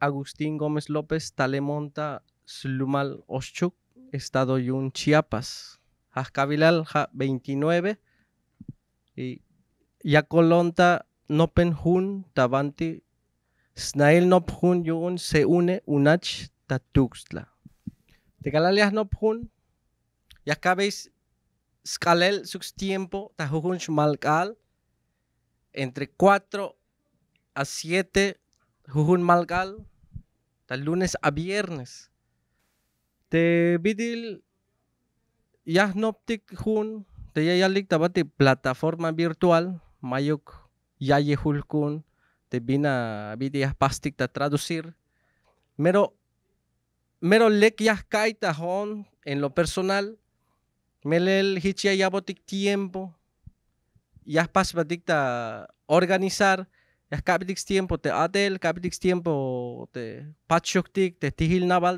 Agustín Gómez López, Talemonta, Slumal Oschuk, Estado Yun, Chiapas. Hajkabilal, 29. Y Yacolonta, Nopenhun tabanti Snail Nophun Yun, une Unach, Tatuxtla. Galalia Nophun, Yacabéis, Skalel, tiempo, Tajujun, Chumalkal entre 4 a 7 Jujun Malgal, lunes a viernes. Te vidil Yahnoptik Jun, te plataforma virtual, Mayuk yehulkun, te pastik ta traducir. Pero, mero lek en lo personal, melel hichia yabotik tiempo, ya batik ta organizar, ya tiempo te atel, tiempo te te tihil ah,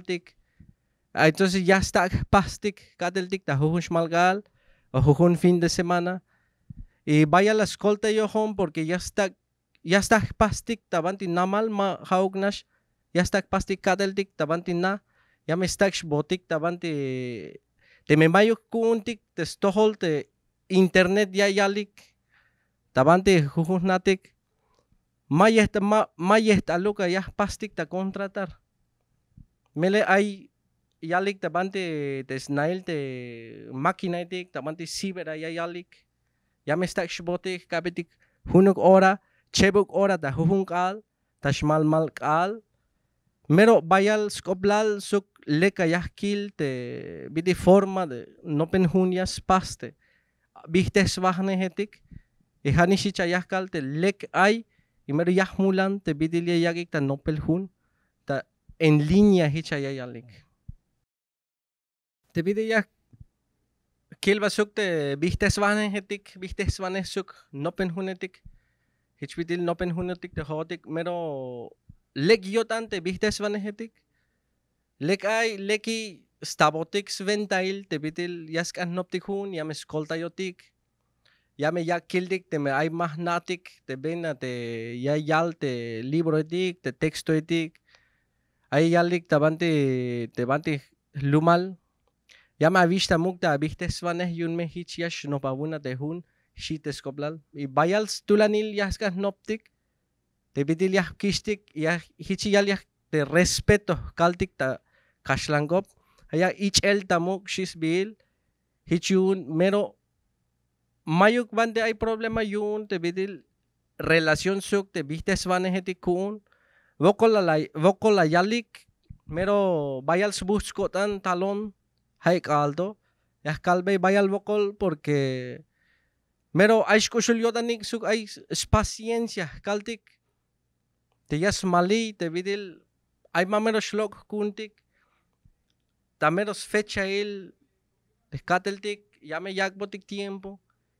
Entonces ya está pastik, o fin de semana. Y vaya la escolta yo home porque ya está, ya está pastik, tabanti namal ya está pastik na, ya me está botik, tabanti, te me mayo te internet ya yalik, tabanti mayehta ma mayehta aluka yah pastikta contratar mele ay yalik tabante te snail te máquina te bante sibera ya yalik ya me está xbote kapetik hunuk ora chebuk ora ta huhun kal shmal mal kal mero bayal skoblal suk leka yahkil te bidi forma de nopen hunyas paste bihtes vahne hetik ehanishi chayakal te lek ay imero te bidilia yagik ta nopel hun, ta en línea hicha yayalik. Te bidilia kelbasuk te vane hetik, vane suk nopen hunetik, bidil nopen hunetik te hotik, mero leg yotan te yotante vane hetik, lek ai leki stabotik sventail te bidil yaskan noptik hun, yam eskolta yotik, Yame ya kildik, te me hay más natik, te vena, te ya yal, te libro etik, te texto etik. hay yalik te de te lumal. Ya me avista mukta, aviste svanes yun me hich yash no pavuna te hun, shit koplal. Y bayal tulanil yaskas noptik, te pitil ya kistik, ya hichi yal ya te respeto kaltik ta kashlangop. ya ich el tamuk shis bil, hichun mero Mayuk bande hay problema yun, te vidil relación suk, te viste svanehetikun, la yalik, mero bayal tan talón, hay caldo, yaskalbe bayal vocol porque mero aishkushulyotanik suk ay paciencia, caltic, te yas malí, te vidil, hay mamero shlok kuntik, tameros fecha el, descateltik, llame yakbotik tiempo,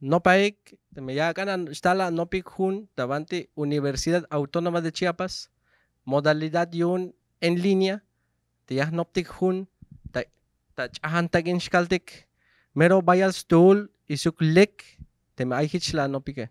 Nopaec, instala no pic Jun, Davante, Universidad Autónoma de Chiapas, modalidad un en línea, no pic Jun, chahan Tagin Shkaltic, Mero Bayal Stool, me hay hitch La pique